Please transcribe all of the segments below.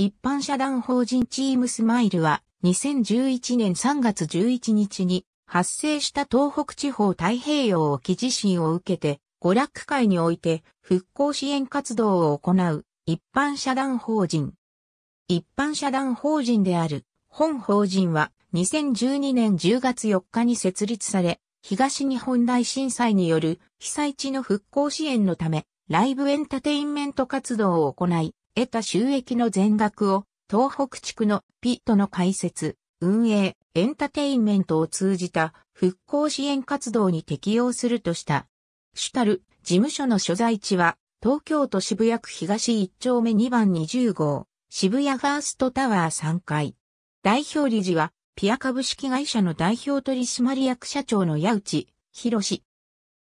一般社団法人チームスマイルは2011年3月11日に発生した東北地方太平洋沖地震を受けて娯楽界において復興支援活動を行う一般社団法人。一般社団法人である本法人は2012年10月4日に設立され東日本大震災による被災地の復興支援のためライブエンタテインメント活動を行い得た収益の全額を東北地区のピットの開設、運営、エンタテインメントを通じた復興支援活動に適用するとした。主たる事務所の所在地は東京都渋谷区東1丁目2番20号、渋谷ファーストタワー3階。代表理事はピア株式会社の代表取締役社長の矢内博士。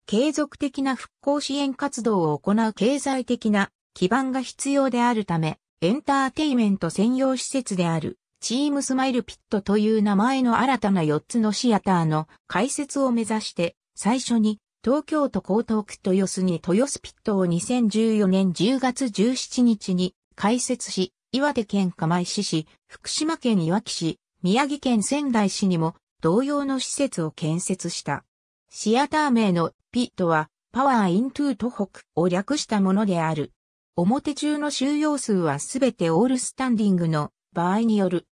継続的な復興支援活動を行う経済的な基盤が必要であるため、エンターテイメント専用施設である、チームスマイルピットという名前の新たな4つのシアターの開設を目指して、最初に東京都江東区豊洲に豊洲ピットを2014年10月17日に開設し、岩手県釜石市、福島県いわき市、宮城県仙台市にも同様の施設を建設した。シアター名のピットはパワーイントゥート北を略したものである。表中の収容数はすべてオールスタンディングの場合による。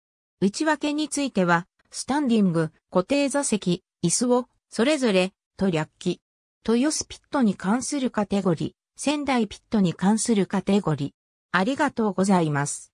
内訳については、スタンディング、固定座席、椅子を、それぞれ、と略記。豊洲ピットに関するカテゴリー、仙台ピットに関するカテゴリー。ありがとうございます。